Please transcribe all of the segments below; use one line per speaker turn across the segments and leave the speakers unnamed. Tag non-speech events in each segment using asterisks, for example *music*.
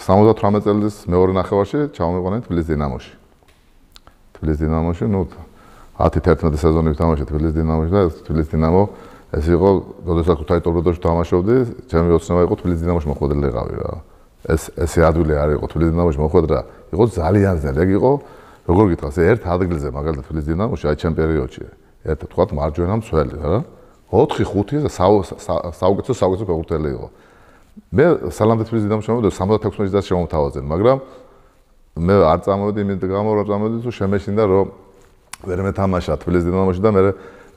78 წელს მეორე ნახევარში ჩამოვიყვანეთ თბილისის დინამოში. თბილისის დინამოში, ну, 10-11 სეზონი ვთამაშე თბილისის დინამოში და თბილისის დინამო ეს იყო, როდესაც ქუთაი ტორნედოში თამაშობდი, ჩემი ოცნება იყო თბილისის დინამოში მოხვედრილიყავი რა. ეს ესე ადვილი არ იყო თბილისის დინამოში მოხვედრა, იყო ძალიან ძნელი, ეგ იყო როგორ გითხრას, ერთ ადგილზე მაგალითად თბილისის დინამოში აი ჩემპიონატში, ერთ თქვათ მარჯვენა მცველი რა. 4-5 საუკეთესო საუკეთესო ფეხბურთელი იყო. მე სალამდეთ პრეზიდენტ ამშვენებდა 76 წელს შემოთავაზდნენ, მაგრამ მე არ წამოვედი, მე გამორ არ წამოვედი, თუ შემეშინდა რომ ვერ მეთამაშა თბილისიდან ამაში და მე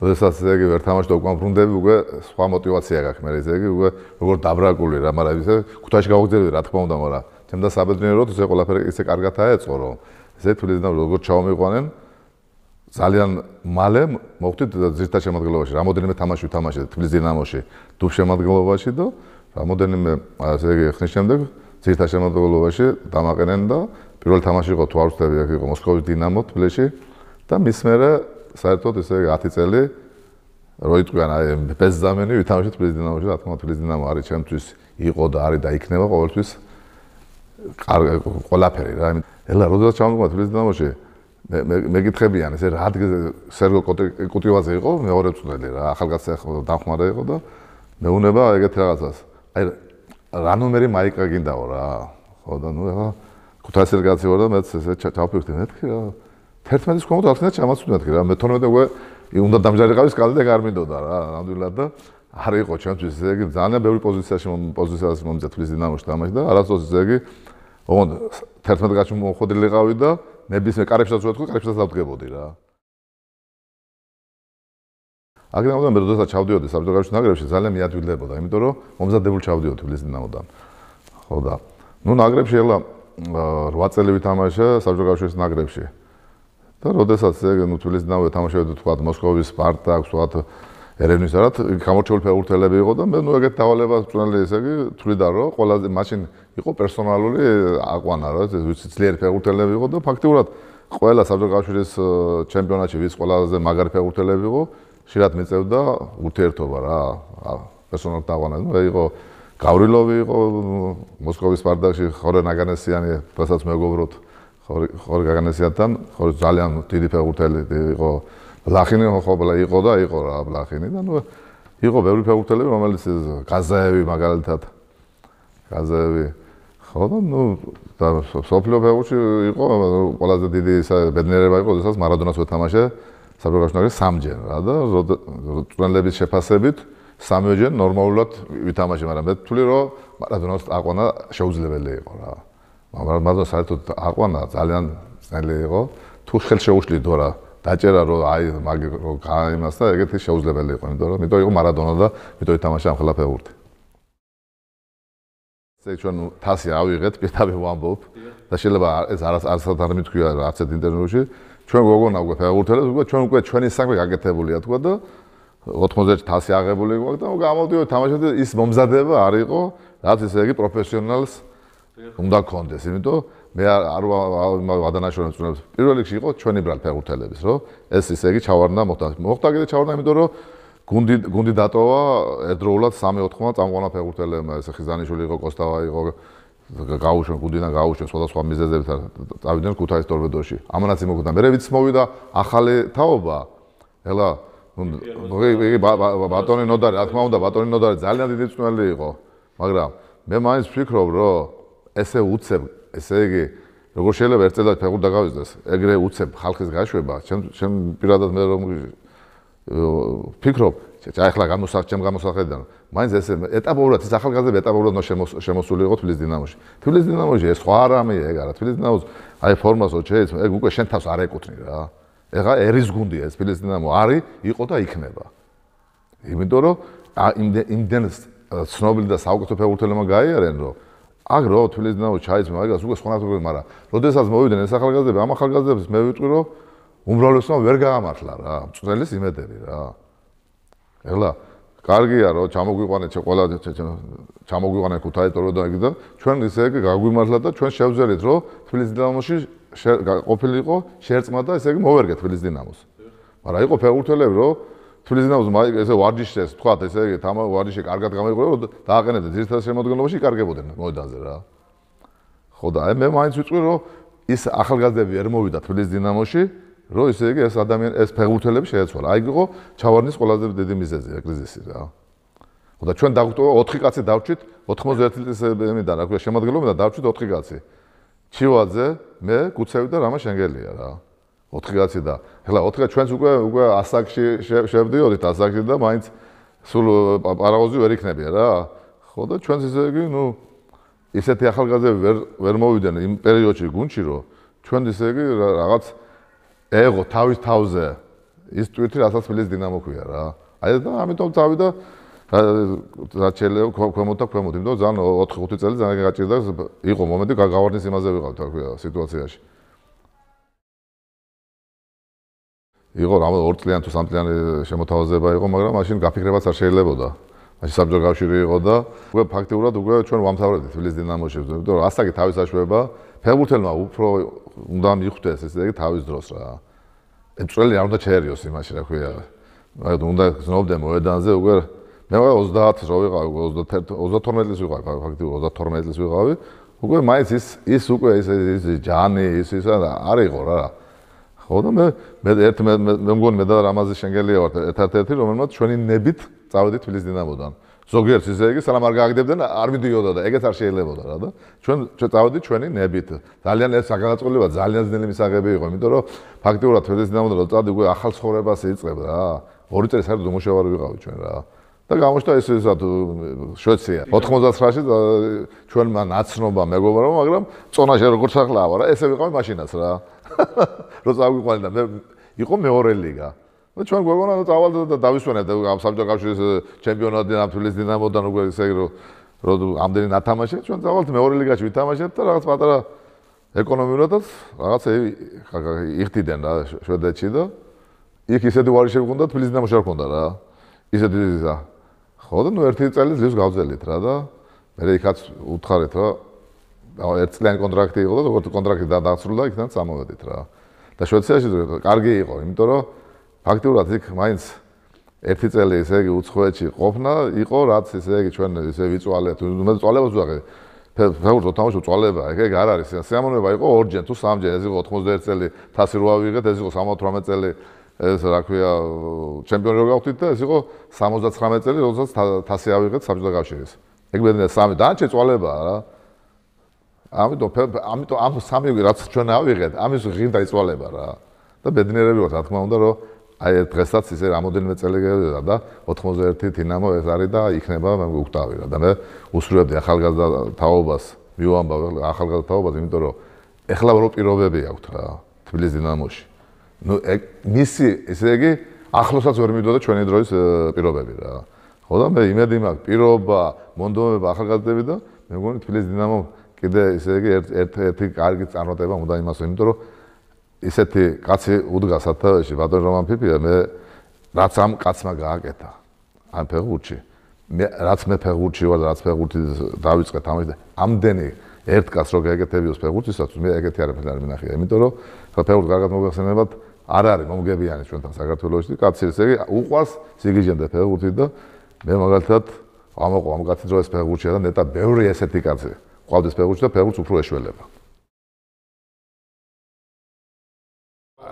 როდესაც ესე იგი ვერ თამაშდა უკან ბრუნდები, უკვე სხვა мотиваცია გაქვს მე ესე იგი, უკვე როგორ დაბრაკული რა, მაგრამ ისე ქუთაში გავგზავნე რა თქმა უნდა, მაგრამ თემდა საბედნიეროდ ესე ყველაფერი ისე კარგად აეწყო, რომ ესე თბილისიდან როგორ ჩავმიყვანენ ძალიან მალე მოხდით ზირთა შემოგლებაში, რამოდენიმე თამაში ვთამაშე თბილისიდან ამაში, დუბ შემოგლებაში და რამოდენიმე ასე იგი ხნის შემდეგ ძირთა შემოდგომაში დამაყენენ და პირველი თამაში იყო თუ არ ვთქვი აქ იყო მოსკოვის დინამო თბილისში და მის მერე საერთოდ ესე იგი 10 წელი როიტყვიან აი ბესზამენი ვითამაშე თბილისის დინამოში რა თქმა უნდა თბილისის დინამო არის ჩემთვის იყო და არის და იქნება ყოველთვის კარგი ყველაფერი რა იმით ელა როდესაც ჩამოვიდა თბილისის დინამოში მე მეკითხებიან ესე რა სერგო კუტიოვაძე იყო მეორე წვდელი რა ახალგაზრდა დახმარე იყო და მეუნება ეგეთ რაღაცას აი რანომერი მაიკა გინდაო რა. ხო და ნუ რა ქუთაისერ გაციო და მეც ესე ჩავფიქრე მეთქი რა. 11-ის კომოდ ახლა ჩამაცვი მეთქი რა. მე 12-ე უკვე უნდა დამჯერიყავის კალდე გარმინდოდა რა. ნამდვილად და არ იყო ჩემთვის ესე იგი ძალიან ბევრი პოზიციაში პოზიციაზე მომიძა თბილისის დინამოში თამაში და არასდროს ესე იგი ოღონდ 11-გაში მოხოდილიყავი და ნებისმიერ კარებშიც ვეთქვი კარებშიც დავდგებოდი რა. აგრეთვე მე როდესაც ჩავდიოდი საბჭოთა კავშირში ნაკრებში ძალიან მიადვილდებოდა, იმიტომ რომ მომზადებული ჩავდიოდი თბილისის დინამოდან. ხო და ნუ ნაკრებში ახლა 8 წელი ვითამაშა საბჭოთა კავშირის ნაკრებში. და როდესაც ნუ თბილისის დინამოს თამაშობდი თქვა მოსკოვის სპარტაკს, თქვა ერევნის არათ გამორჩეული ფეხბურთელები იყო და მე ნუ ეგეთ დავალებას წვნელი ესე იგი თვლიდა რომ ყველაზე მაშინ იყო პერსონალური აყვანა რა ეს ვიცი ძლიერ ფეხბურთელები იყო და ფაქტიურად ყველა საბჭოთა კავშირის ჩემპიონატში ვის ყველაზე მაგარი ფეხბურთელები იყო ხშირად მეწევდა ურთიერთობა რა პერსონალ დავანა ნუ იყო გავრილოვი იყო მოსკოვის პარდაში ხორე ნაგანესიანი რასაც მეგობრობთ ხორე ხორე გაგანესიანთან ხორე ძალიან დიდი ფეხბურთელი იყო ბლახინი ხო ყველა იყო და იყო რა ბლახინი და ნუ იყო ბევრი ფეხბურთელი რომელიც გაზაევი მაგალითად გაზაევი ხო და ნუ და სოფლიო ფეხბურთში იყო ყველაზე დიდი ისა ბედნიერება იყო შესაძლოა მარადონას უთამაშე საბრალოში არის სამჯერ რა და წვენლების შეფასებით სამჯერ ნორმალურად ვითამაშე, მაგრამ მე თვლი რომ მარადონას აყვანა შეუძლებელი იყო რა. მაგრამ მარადონას საერთოდ აყვანა ძალიან წვენლი იყო. თუ ხელ შეუშლიდო რა დაჭერა რომ აი მაგ რო გამას და ეგეთი შეუძლებელი იყო, იმიტომ რომ მეტო იყო მარადონა და მეტო ვითამაშე ამ ხელა ფეხბურთი. ეს ჩვენ თასი ავიღეთ, პირდაპირ ვამბობ და შეიძლება ეს არასდროს არ მითქვია რა, არც ინტერნეტში. ჩვენ გვგონა უკვე ფეხბურთელებს უკვე ჩვენ უკვე ჩვენი საქმე გაკეთებულია თქვა და 90 თასი აღებული გვაქვს და გამოდიოდი თამაშად ის მომზადება არ იყო რაც ესე იგი პროფესიონალს უნდა კონდეს იმიტომ მე არ ვადანაშაულებ წუნებს პირველ რიგში იყო ჩვენი ბრალ ფეხბურთელების რომ ეს ესე იგი ჩავარდა მოხდა მოხდა კიდე ჩავარდა იმიტომ რომ გუნდი გუნდი დატოვა ერთდროულად 3-4 წამყვანა ფეხბურთელებმა ესე ხიზანიშვილი იყო კოსტავა იყო გაუშვენ გუდინა გაუშვენ სხვადასხვა მიზეზებთან წავიდნენ ქუთაის თორბედოში ამანაც იმოგდა მე ვიც მოვიდა ახალი თაობა ელა ბატონი ნოდარი რა თქმა უნდა ბატონი ნოდარი ძალიან დიდი წვლილი იყო მაგრამ მე მაინც ვფიქრობ რომ ესე უცებ ესე იგი როგორ შეიძლება ერთელად ფეხურ დაგავიზდეს ეგრე უცებ ხალხის გაშვება ჩემ ჩემ პირადად მე რომ ვფიქრობ ეს ახლა გამოსარჩემ გამოსახედან მაინც ეს ეტაპურად ეს ახალგაზრდა ეტაპურად შემოსული იყო თბილისის დინამოში თბილისის დინამოში ეს სხვა არამე ეგ არა თბილისის დინამოს აი ფორმასო შეიძლება ეგ უკვე შენ თავს არ ეკუთნი რა ეხა ერის გუნდი ეს თბილისის დინამო არის იყო და იქნება იმიტომ რომ იმდენ ცნობილი და საუკეთესო ფეხბურთელებმა გაიარენ რომ აგ რო თბილისის დინამო ჩაიცმა მაგას უკვე სხვა თავს მაგრამ როდესაც მოვიდნენ ეს ახალგაზრდები ამ ახალგაზრდებს მე ვიტყვი რომ უმრავლესობა ვერ გაამართლა რა წვრილის იმედები რა ეხლა კარგია რომ ჩამოგვიყვანეთ ყველა ჩამოგვიყვანეთ ქუთაისიდან და ეგიდან ჩვენ ისე ეგ გაგვიმართლა და ჩვენ შევძელით რომ თბილისის დინამოში ყოფილიყო შერწმა და ესე ეგ მოვერგეთ თბილისის დინამოს მაგრამ იყო ფეურთელები რომ თბილისის დინამოს ესე ვარჯიშეს თქვა ესე ეგ თამა ვარჯიშე კარგად გამოიყურა და დააყენეთ ზირთა შემოდგენლობაში კარგებოდნენ მოედანზე რა ხო და მე მაინც ვიწვი რომ ის ახალგაზრდები ერ მოვიდა თბილისის დინამოში რომ ესე იგი ეს ადამიანი ეს ფეგურთელები შეეცვალა. აი იგიღო ჩავარდნის ყველაზე დიდი მიზეზია კრიზისი რა. ხოდა ჩვენ დაგვწოვა 4 კაცი დავჭით 91 წლის ემიდან რა ქვია შემადგენლობა და დავჭით 4 კაცი. ჩივაძე, მე, გუცევი და რამა შენგელია რა. 4 კაცი და ეხლა 4 კაცი ჩვენც უკვე უკვე ასაკში შევდიოდით ასაკში და მაინც სულ პარაოზი ვერ იქნებია რა. ხოდა ჩვენც ესე იგი ნუ ესეთი ახალგაზრდები ვერ ვერ მოვიდნენ იმ პერიოდში გუნჩი რო ჩვენ ესე იგი რაღაც ეგო თავის თავზე ის ტვირთი რასაც მილის დინამო ქვია რა. აი და ამიტომ წავიდა რაჩელეო ქვემოთა ქვემოთ, იმიტომ ზან 4-5 წელი ზან გაჭირდა იყო მომენტი გაგავარდეს იმაზე ვიყავ თქო ქვია სიტუაციაში. იყო რა 2 წლიან თუ 3 წლიან შემოთავაზება იყო, მაგრამ მაშინ გაფიქრებაც არ შეიძლებაოდა. მაშინ საბჭო კავშირი იყო და უკვე ფაქტიურად უკვე ჩვენ ვამთავრდით თბილისის დინამოში, იმიტომ რომ ასაკი თავის აღშובה, ფეხბურთელმა უფრო უნდა მიხვდეს ესე იგი თავის დროს რა. წველი არ უნდა ჩაერიოს იმაში რა ქვია. მაგრამ უნდა გზნობდე მოედანზე უკვე მე ვარ 30 რო ვიყავ 31 32 ლის ვიყავ ფაქტიურად 32 ლის ვიყავი. უკვე მაინც ის ის უკვე ეს ეს ჯანი ის ის არ იყო რა. ხო და მე მე ერთ მე მე მგონი მე და რამაზი შენგელია ვარ ერთ-ერთი რომელმაც ჩვენი ნებით წავედი თბილისის დინამოდან. ზოგიერთს ისე იგი სანამ არ გააგდებდნენ არ ვიდიოდა და ეგეც არ შეიძლებაოდა რა და ჩვენ წავედი ჩვენი ნებით ძალიან ეს საგანაწყობლება ძალიან ძნელი მისაღები იყო იმიტომ რომ ფაქტიურად თვითონ დამოდო რომ წადი უკვე ახალ ცხოვრებას ეწებ რა ორი წელი საერთოდ მომშევარი ვიყავი ჩვენ რა და გამოშთა ეს ესაც შვეცია 99-ში ჩვენმა ნაცნობა მეგობრო მაგრამ წონაში როგორც ახლა აბა რა ესე ვიყავი მაშინაც რა *laughs* რო წავიყვანი და მე იყო მეორე ლიგა და ჩვენ გვეგონა რომ წავალ და დავისვენეთ ამ საბჭო კავშირის ჩემპიონატიდან აფრილის დინამოდან უკვე ისე რომ რო ამდენი ნათამაშე ჩვენ წავალთ მეორე ლიგაში ვითამაშებთ და რაღაც პატარა ეკონომიურადაც რაღაცა იხდიდნენ რა შვედეთში და იქ ისეთი ვარ შეგუნდა თბილისი ნამუშარ ქონდა რა ისეთი ზა ხო და ნუ ერთი წელი ზის გავძელეთ რა და მე იქაც უთხარეთ რა ერთ წლიან კონტრაქტი იყო და როგორც კონტრაქტი დაასრულა იქიდან წამოვედით რა და შვედეთში კარგი იყო იმიტომ რომ ფაქტიურად იქ მაინც ერთი წელი ესე იგი უცხოეთში ყოფნა იყო რაც ესე იგი ჩვენ ესე ვიწვალეთ მე წვალებას ვაღე ფეხბურთს ვთამაშობ წვალება ეგ ეგ არ არის სიამოვნება იყო ორჯერ თუ სამჯერ ეს იყო 91 წელი თასი რო ავიღეთ ეს იყო 78 წელი ეს რა ქვია ჩემპიონი რო გავხდით და ეს იყო 79 წელი როდესაც თასი ავიღეთ საბჭოთა კავშირის ეგ მეტია სამი დაანჩე წვალება რა ამიტომ ამიტომ ამ სამი რაც ჩვენ ავიღეთ ამის ღირდა იწვალება რა და ბედნიერები ვართ რა თქმა უნდა რომ აი დღესაც ისე რამოდენიმე წელი გაიყიდა და 91-ი დინამო ეს არის და იქნება მე გვქტავი რა და მე უსრულებდი ახალგაზრდა თაობას მივამბავ ახალგაზრდა თაობას იმიტომ რომ ეხლა პირობები აქვს რა თბილის დინამოში ნუ მისი ესე იგი ახლოსაც ვერ მიდოდა ჩვენი დროის პირობები რა ხო და მე იმედი მაქვს პირობა მონდომება ახალგაზრდები და მე მგონი თბილის დინამო კიდე ესე იგი ერთ ერთი კარგი წარმატება უნდა იმასო იმიტომ რომ ისეთი კაცი უდგა სათავეში ბატონ რომან ფიფია მე რაც ამ კაცმა გააკეთა ამ ფეხურჩი მე რაც მე ფეხურჩი ვარ და რაც ფეხურთი დავიწყე თამაში და ამდენი ერთ კაცს რო გააკეთებიოს ფეხურთისაც მე ეგეთი არაფერი არ მინახია იმიტომ რომ ფეხურთ კარგად მოგახსენებად არ არის მომგებიანი ჩვენთან საქართველოში და კაცი ეს იგი უყვარს სიგიჟენ და ფეხურთი და მე მაგალითად ამაყო ამ კაცი ძროეს ფეხურჩია და ნეტა ბევრი ესეთი კაცი ყავდეს ფეხურჩი და ფეხურც უფრო ეშველება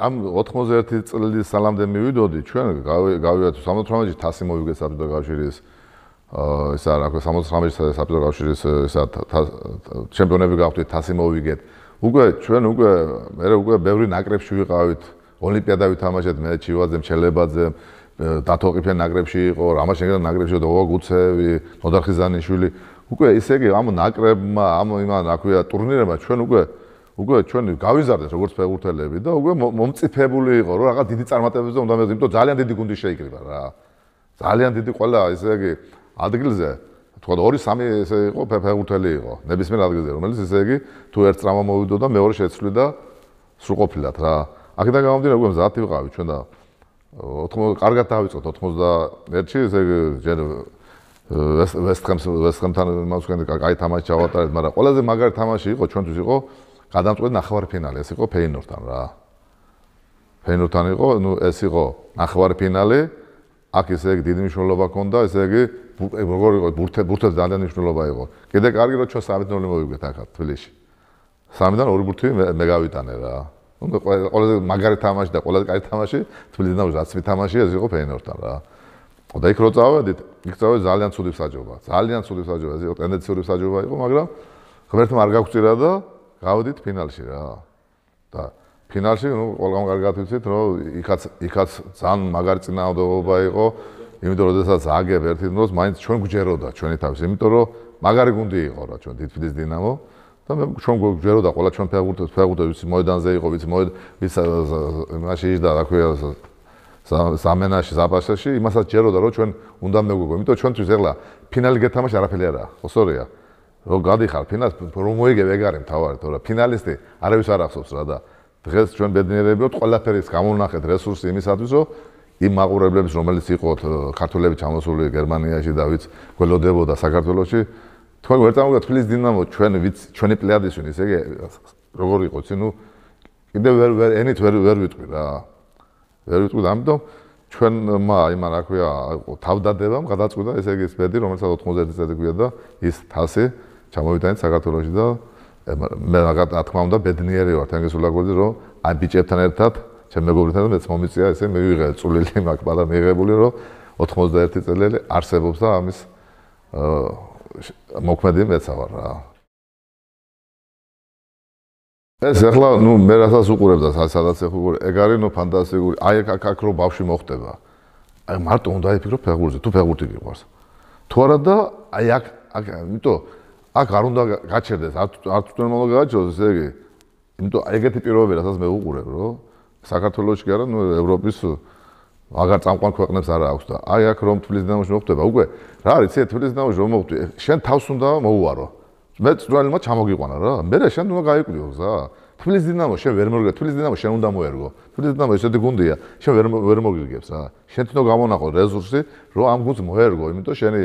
ამ 91 წლის სალამდე მივიდოდი ჩვენ გავიათ 78-ში თასი მოიგეს საბჭოთა კავშირის ეს არა ხო 78-ში საბჭოთა კავშირის ესა ჩემპიონები გავხდით თასი მოიგეთ უკვე ჩვენ უკვე მე უკვე ბევრი ნაკრებში ვიყავით ოლიმპიადა ვითამაშეთ მე ჩივაძემ ჩელებაძემ დათოყიფენ ნაკრებში იყო რამა შეგდა ნაკრებში დოვა გუცევი ნოდარხიზანიშვილი უკვე ესე იგი ამ ნაკრებმა ამ იმან აქვია ტურნირებმა ჩვენ უკვე უკვე ჩვენ გავიზარდეთ როგორც ფეგურთელები და უკვე მომწიფებული იყო რომ რაღაც დიდი წარმატებებზე უნდა მეძებ, იმიტომ ძალიან დიდი გუნდი შეიკრიბა რა. ძალიან დიდი ყველა, ესე იგი, ადგილზე თქვა 2-3 ესე იყო ფეგურთელი იყო. ნებისმიერ ადგილზე, რომელიც ესე იგი თუ ერთ წრამა მოვიდო და მეორე შეცვლიდა სრულ ყოფილად რა. აქედან გამომდინარე უკვე მზად ვიყავი ჩვენ და 80 კარგად დავიწყოთ 91-ში ესე იგი ჯერ ვესტ ვესტ ხამს ვესტ ხამთან მასქენ კაი თამაში ჩავატარეთ, მაგრამ ყველაზე მაგარი თამაში იყო ჩვენთვის იყო გადამწყვეტი ნახევარფინალი ეს იყო ფეინორთან რა. ფეინორთან იყო, ну ეს იყო ნახევარფინალი. აქ ესე იგი დიდი მნიშვნელობა ჰქონდა, ესე იგი როგორ იყო ბურთე ბურთე ძალიან მნიშვნელობა იყო. კიდე კარგი რომ ჩვენ სამით ნული მოვიგეთ ახალ თბილისში. სამიდან ორი ბურთი მე გავიტანე რა. ну ყველაზე მაგარი თამაში და ყველაზე კარგი თამაში თბილისში და უცმი თამაში ეს იყო ფეინორთან რა. და იქ რო წავედით, იქ წავედი ძალიან ცუდი საჯობა, ძალიან ცუდი საჯობა, ეს იყო ტენდენციური საჯობა იყო, მაგრამ ღმერთმა არ გაგვწირა და გავდით ფინალში რა. და ფინალში, ну, ყველგან კარგად ვიცით, რომ იქაც იქაც ძალიან მაგარი წინააღმდეგობა იყო, იმიტომ რომ შესაძაც აგებ ერთი დროს მაინც ჩვენ გჯეროდა ჩვენი თავს, იმიტომ რომ მაგარი გუნდი იყო რა, ჩვენ თითქმის დინამო და მე ჩვენ გჯეროდა ყველა ჩვენ ფეხბურთელს, ფეხბურთელს მოედანზე იყო, ვიცი მოედ ის მასში ის და რა ქვია სამენაში, ზაპასაში, იმასაც ჯეროდა რომ ჩვენ უნდა მეგუგო, იმიტომ ჩვენთვის ეხლა ფინალი გეთამაშა არაფერი არა, ხო სწორია? რო გადიხარ ფინალს რომ მოიგებ ეგარი მთავარი თორე ფინალისტი არავის არ ახსოვს რა და დღეს ჩვენ ბედნიერები ვართ ყველაფერის გამონახეთ რესურსი იმისათვის რომ იმ მაყურებლებს რომელიც იყო э, ქართველები ჩამოსული გერმანიაში და ვიც გველოდებოდა საქართველოში თქვენ ვერ წარმოგიდგენთ თბილისის დინამო ჩვენ ვიც ჩვენი პლეადის ვინ ისე როგორი იყო ცინუ კიდე ვერ ვერ ენით ვერ ვერ ვიტყვი რა ვერ ვიტყვი ამიტომ ჩვენმა э, იმა რა ქვია თავდადებამ გადაწყვიტა ესე იგი ეს ბედი რომელსაც 90 წელი გვია და ის თასი ჩამოვიდნენ საქართველოში და მე რაღაც რა თქმა უნდა ბედნიერი ვარ თანგესულა გვერდზე რომ აი ბიჭებთან ერთად ჩემ მეგობრებთან მეც მომიწია ესე მივიღე წვლილი მაქვს პატარა მიღებული რომ 81 წელი არსებობს და ამის მოქმედი მეცა ვარ რა ეს ახლა ნუ მე რასაც უყურებდა სადაც ეხურ ეგ არის ნუ ფანტასტიკური აი აქ აქ რო ბავშვი მოხდება აი მარტო უნდა იფიქრო ფეხბურთზე თუ ფეხბურთი გიყვარს თუ არა და აი აქ აი იმიტომ აქ არ უნდა გაჩერდეს არც არც თემოლო გაჩერდეს ესე იგი იმიტომ ეგეთი პიროვნება რასაც მე უყურებ რომ საქართველოში კი არა ნუ ევროპის აგარ წამყვან ქვეყნებს არ აქვს და აი აქ რომ თბილისი დამოშო მოხდება უკვე რა არის ცე თბილისი დამოშო რომ მოხდი შენ თავს უნდა მოუვარო მე ძველმა ჩამოგიყვანა რა მე რა შენ უნდა გაიკვიო ზა თბილისი დინამო შენ ვერ მოგიგებს თბილისი დინამო შენ უნდა მოერგო თბილისი დინამო ესეთი გუნდია შენ ვერ ვერ მოგიგებს რა შენ თვითონ გამონახო რეზურსი რომ ამ გუნდს მოერგო იმიტომ შენი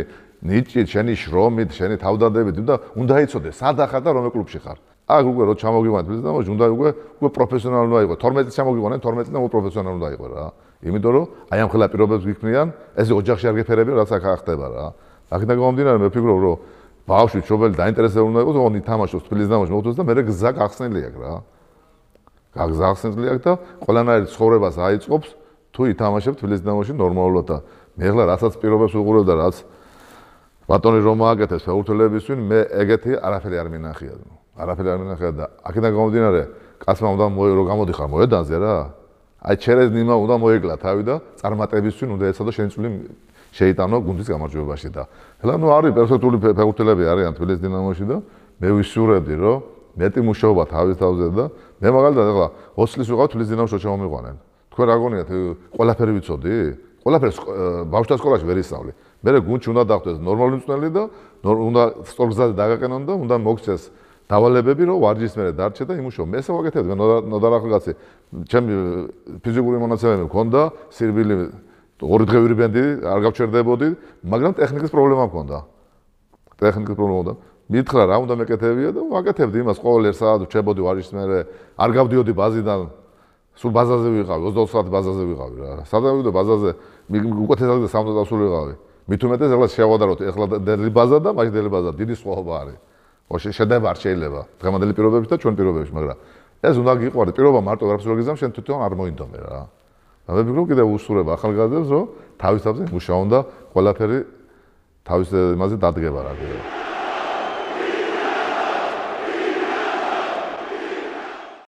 ნიჭით, შენი შრომით, შენი თავდადებით უნდა უნდა ეცოდე სადახა და რომ ე კლუბში ხარ. აი უკვე რო ჩამოგიგონეთ ბიზნესში, უნდა უკვე უკვე პროფესიონალი უნდა იყოს. 12 ჩამოგიგონეთ, 12 და უკვე პროფესიონალი უნდა იყოს რა. იმიტომ რომ აი ამ ხელა პირობებს გიქმნიან, ეს ოჯახში არ გეფერები, რაც აქ ახდება რა. აქედა გამომდინარე, მე ფიქრობ რომ ბავშვი ჩობელი დაინტერესებული უნდა იყოს, ონი თამაშობს თბილისში და მოხდეს და მე რა გზა გახსნელი აქ რა. გაგზავსენლი აქ და ყველანაირი ცხოვრებას აიწყობს თუ ითამაშებ თბილისში ნორმალურად და მე ხლა რასაც პირობებს უყურებ და რაც ბატონი რომ მოაკეთეს ფეურთელების წინ მე ეგეთი არაფერი არ მინახია ნუ არაფერი არ მინახია და აქედან გამომდინარე კაცმა უნდა მოერო გამოდიხარ მოედანზე რა აი ჩერეს ნიმა უნდა მოეკლა თავი და წარმატების წინ უნდა ეცადო შენი წვლილი შეიტანო გუნდის გამარჯვებაში და ხელა ნუ არის პერფექტული ფეურთელები არიან თბილისის დინამოში და მე ვისურვებდი რომ მეტი მუშაობა თავის თავზე და მე მაგალითად ახლა 20 წლის ვიყავ თბილისის დინამოში შემომიყვანენ თქვენ რა გონიათ ყველაფერი ვიცოდი ყველაფერს ბავშვთა სკოლაში ვერ ისწავლე მერე გუნჩი უნდა დახტოს ნორმალური მწვლელი და უნდა სტორგზად დაგაყენონ და უნდა მოგცეს დავალებები რომ ვარჯიშ მერე დარჩე და იმუშო მე საკეთებდი მე ნოდარახლაცი ჩემი ფიზიკური მონაცემები მქონდა სირბილი ორი დღე ვირბენდი არ გავჩერდებოდი მაგრამ ტექნიკის პრობლემა მქონდა ტექნიკის პრობლემა და მითხრა რა უნდა მეკეთებია და ვაკეთებდი იმას ყოველერ სადაც ჩებოდი ვარჯიშ მერე არ გავდიოდი ბაზიდან სულ ბაზაზე ვიყავი 20 საათი ბაზაზე ვიყავი რა სადაც ვიდო ბაზაზე მიგ უკეთეს და სამთა დასულიყავი მით უმეტეს ახლა შევადაროთ ახლა დელი ბაზა და მაშინდელი ბაზა დიდი სხვაობა არის. ხო შედება არ შეიძლება დღემდელი პირობებში და ჩვენ პირობებში, მაგრამ ეს უნდა გიყვარდეს პირობა მარტო გრაფიკზე გიზამ შენ თვითონ არ მოინდომე რა. მე ვფიქრობ კიდე უსურება ახალგაზრდებს რომ თავის თავზე მუშაონ და ყველაფერი თავის იმაზე დადგება რა გეუბნები